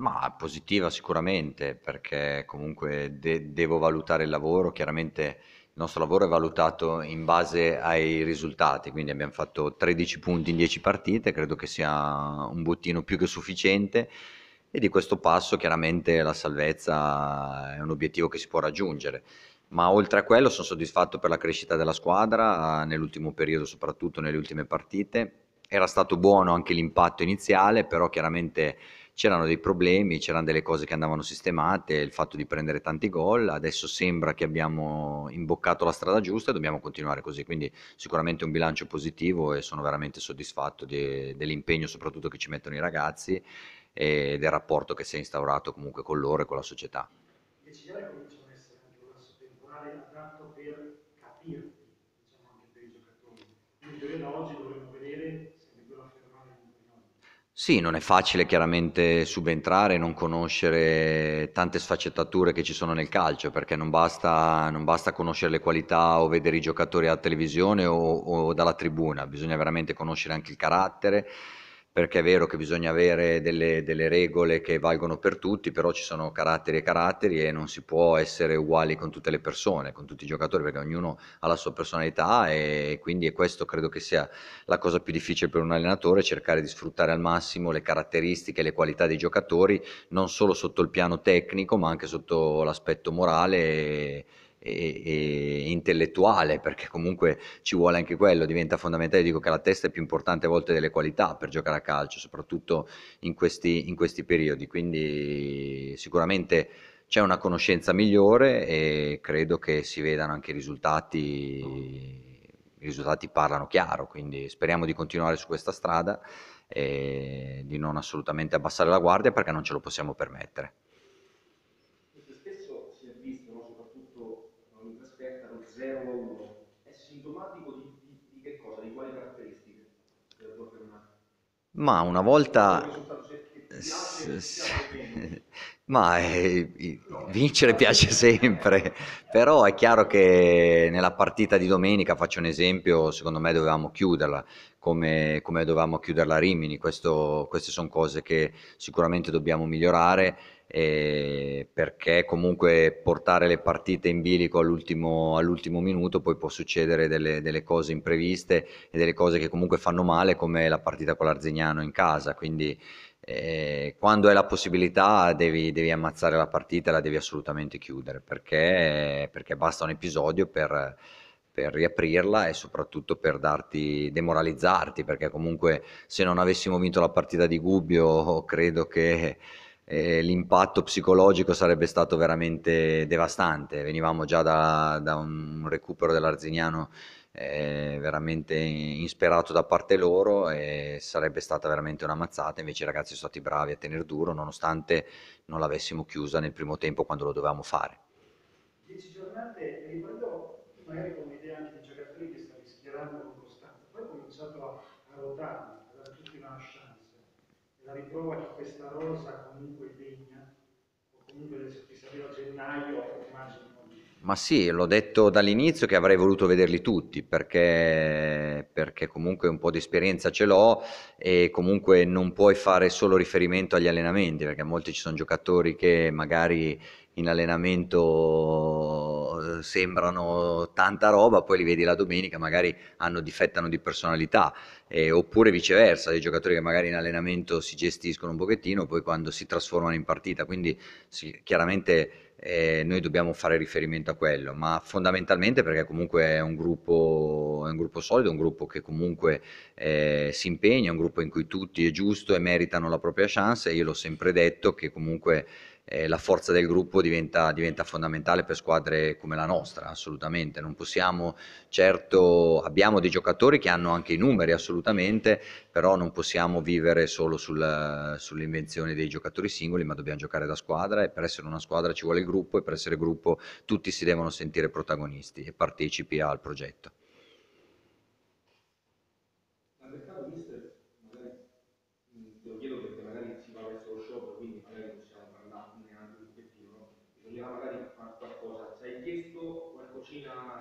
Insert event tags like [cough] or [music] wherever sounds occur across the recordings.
Ma positiva sicuramente, perché comunque de- devo valutare il lavoro, chiaramente il nostro lavoro è valutato in base ai risultati, quindi abbiamo fatto 13 punti in 10 partite, credo che sia un bottino più che sufficiente e di questo passo chiaramente la salvezza è un obiettivo che si può raggiungere. Ma oltre a quello sono soddisfatto per la crescita della squadra ah, nell'ultimo periodo, soprattutto nelle ultime partite. Era stato buono anche l'impatto iniziale, però chiaramente c'erano dei problemi, c'erano delle cose che andavano sistemate, il fatto di prendere tanti gol, adesso sembra che abbiamo imboccato la strada giusta e dobbiamo continuare così, quindi sicuramente un bilancio positivo e sono veramente soddisfatto di, dell'impegno soprattutto che ci mettono i ragazzi e del rapporto che si è instaurato comunque con loro e con la società. Decisione come diciamo essere anche un lasso temporale adatto per capirti, diciamo anche per i giocatori. Quindi oggi dovremmo sì, non è facile chiaramente subentrare e non conoscere tante sfaccettature che ci sono nel calcio, perché non basta, non basta conoscere le qualità o vedere i giocatori a televisione o, o dalla tribuna, bisogna veramente conoscere anche il carattere, perché è vero che bisogna avere delle, delle, regole che valgono per tutti, però ci sono caratteri e caratteri e non si può essere uguali con tutte le persone, con tutti i giocatori, perché ognuno ha la sua personalità e quindi e questo credo che sia la cosa più difficile per un allenatore, cercare di sfruttare al massimo le caratteristiche, le qualità dei giocatori, non solo sotto il piano tecnico, ma anche sotto l'aspetto morale. E, e, e, intellettuale, perché comunque ci vuole anche quello, diventa fondamentale. Io dico che la testa è più importante a volte delle qualità per giocare a calcio, soprattutto in questi, in questi periodi. Quindi sicuramente c'è una conoscenza migliore e credo che si vedano anche i risultati. I risultati parlano chiaro, quindi speriamo di continuare su questa strada e di non assolutamente abbassare la guardia perché non ce lo possiamo permettere. sintomatico di, di, di che cosa, di quali caratteristiche? Ma una volta [laughs] ma eh, vincere piace sempre, però è chiaro che nella partita di domenica, faccio un esempio, secondo me dovevamo chiuderla come, come dovevamo chiuderla a Rimini, Questo, queste sono cose che sicuramente dobbiamo migliorare eh, perché comunque portare le partite in bilico all'ultimo, all'ultimo minuto poi può succedere delle, delle, cose impreviste e delle cose che comunque fanno male come la partita con l'Arzignano in casa, quindi eh, quando hai la possibilità devi, devi, ammazzare la partita, la devi assolutamente chiudere perché, perché basta un episodio per, per, riaprirla e soprattutto per darti, demoralizzarti perché comunque se non avessimo vinto la partita di Gubbio credo che eh, l'impatto psicologico sarebbe stato veramente devastante, venivamo già da, da un recupero dell'Arzignano eh, veramente insperato da parte loro e sarebbe stata veramente una mazzata, invece i ragazzi sono stati bravi a tenere duro nonostante non l'avessimo chiusa nel primo tempo quando lo dovevamo fare. 10 giornate, ricordo magari come idea anche di giocatori che stavi schierando con Costanza, poi ho cominciato a, a ruotarmi, a dare tutti una chance, la riprova che questa rosa comunque degna, o comunque se ti serviva a gennaio, immagino ma sì, l'ho detto dall'inizio che avrei voluto vederli tutti perché, perché, comunque un po' di esperienza ce l'ho e comunque non puoi fare solo riferimento agli allenamenti perché molti ci sono giocatori che magari in allenamento sembrano tanta roba, poi li vedi la domenica, magari hanno, difettano di personalità, eh, oppure viceversa, dei giocatori che magari in allenamento si gestiscono un pochettino, poi quando si trasformano in partita, quindi sì, chiaramente eh, noi dobbiamo fare riferimento a quello, ma fondamentalmente perché comunque è un gruppo, è un gruppo solido, un gruppo che comunque eh, si impegna, un gruppo in cui tutti è giusto e meritano la propria chance, io l'ho sempre detto che comunque eh, la forza del gruppo diventa, diventa, fondamentale per squadre come la nostra, assolutamente. Non possiamo, certo, abbiamo dei giocatori che hanno anche i numeri, assolutamente, però non possiamo vivere solo sul, sull'invenzione dei giocatori singoli, ma dobbiamo giocare da squadra e per essere una squadra ci vuole il gruppo e per essere gruppo tutti si devono sentire protagonisti e partecipi al progetto. working on uh,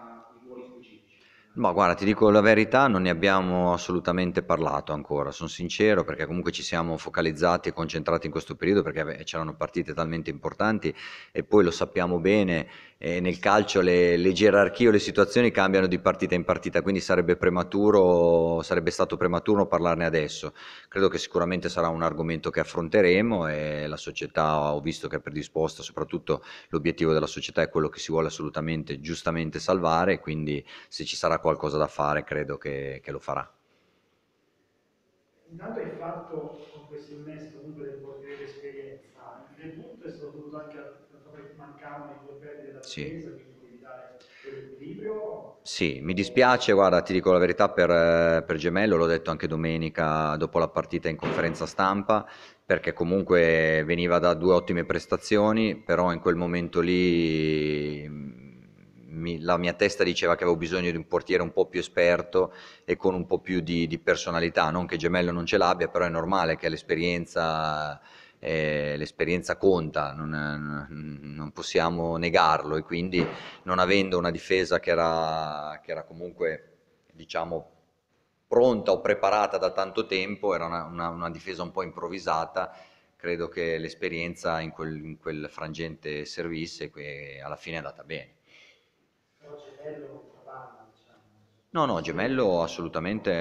Ma guarda, ti dico la verità, non ne abbiamo assolutamente parlato ancora, sono sincero, perché comunque ci siamo focalizzati e concentrati in questo periodo perché ave- c'erano partite talmente importanti e poi lo sappiamo bene, eh, nel calcio le, le gerarchie o le situazioni cambiano di partita in partita, quindi sarebbe prematuro, sarebbe stato prematuro parlarne adesso. Credo che sicuramente sarà un argomento che affronteremo e la società ho visto che è predisposta, soprattutto l'obiettivo della società è quello che si vuole assolutamente giustamente salvare, quindi se ci sarà qualcosa da fare, credo che, che lo farà. Intanto hai fatto con questo innesto comunque del portiere d'esperienza, il debutto è stato dovuto anche al fatto che mancavano i due perdite della sì. difesa, quindi devi quell'equilibrio. Sì, mi dispiace, guarda, ti dico la verità per, eh, per Gemello, l'ho detto anche domenica dopo la partita in conferenza stampa, perché comunque veniva da due ottime prestazioni, però in quel momento lì mi, la mia testa diceva che avevo bisogno di un portiere un po' più esperto e con un po' più di, di personalità, non che Gemello non ce l'abbia, però è normale che l'esperienza, eh, l'esperienza conta, non, non, possiamo negarlo e quindi non avendo una difesa che era, che era comunque diciamo pronta o preparata da tanto tempo, era una, una, una difesa un po' improvvisata credo che l'esperienza in quel, in quel frangente servisse e alla fine è andata bene. Diciamo. No, no, Gemello assolutamente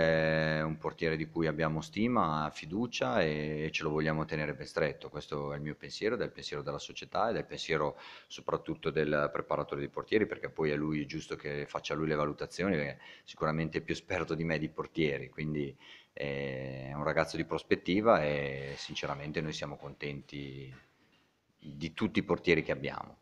è un portiere di cui abbiamo stima, fiducia e ce lo vogliamo tenere ben stretto. Questo è il mio pensiero, ed è il pensiero della società ed è il pensiero soprattutto del preparatore dei portieri, perché poi è lui giusto che faccia lui le valutazioni, perché sicuramente più esperto di me di portieri, quindi è un ragazzo di prospettiva e sinceramente noi siamo contenti di tutti i portieri che abbiamo.